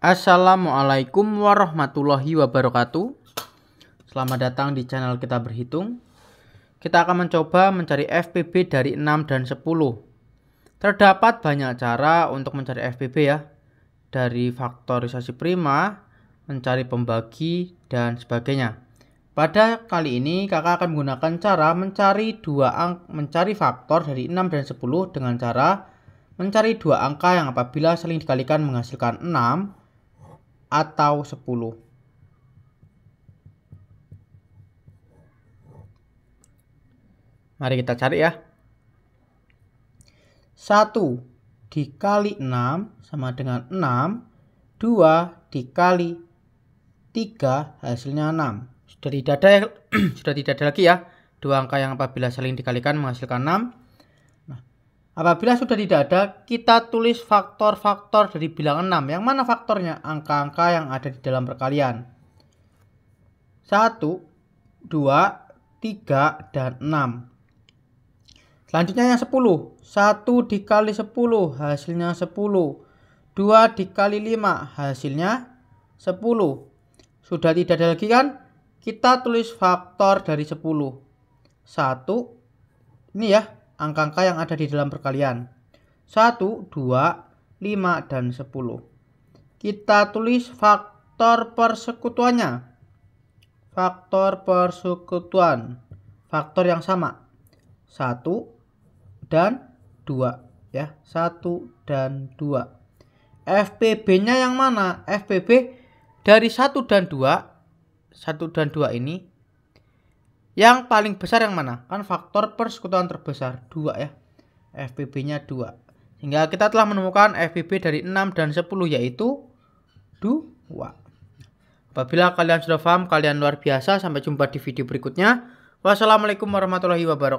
Assalamualaikum warahmatullahi wabarakatuh. Selamat datang di channel kita berhitung. Kita akan mencoba mencari FPB dari 6 dan 10. Terdapat banyak cara untuk mencari FPB ya. Dari faktorisasi prima, mencari pembagi, dan sebagainya. Pada kali ini kakak akan menggunakan cara mencari dua ang mencari faktor dari 6 dan 10 dengan cara mencari dua angka yang apabila saling dikalikan menghasilkan 6 atau 10. Mari kita cari ya. 1 dikali 6 sama dengan 6. 2 dikali 3 hasilnya 6. Sudah tidak ada sudah tidak ada lagi ya. Dua angka yang apabila saling dikalikan menghasilkan 6. Apabila sudah tidak ada, kita tulis faktor-faktor dari bilangan 6. Yang mana faktornya? Angka-angka yang ada di dalam perkalian. 1, 2, 3, dan 6. Selanjutnya yang 10. 1 dikali 10, hasilnya 10. 2 dikali 5, hasilnya 10. Sudah tidak ada lagi kan? Kita tulis faktor dari 10. 1, ini ya, angka-angka yang ada di dalam perkalian. 1, 2, 5, dan 10. Kita tulis faktor persekutuannya. Faktor persekutuan. Faktor yang sama. 1 dan 2. Ya, 1 dan 2. FPB-nya yang mana? FPB dari 1 dan 2 1 dan 2 ini yang paling besar yang mana? Kan faktor persekutuan terbesar dua ya. FPB-nya dua. Sehingga kita telah menemukan FPB dari 6 dan 10 yaitu 2. Apabila kalian sudah paham, kalian luar biasa. Sampai jumpa di video berikutnya. Wassalamualaikum warahmatullahi wabarakatuh.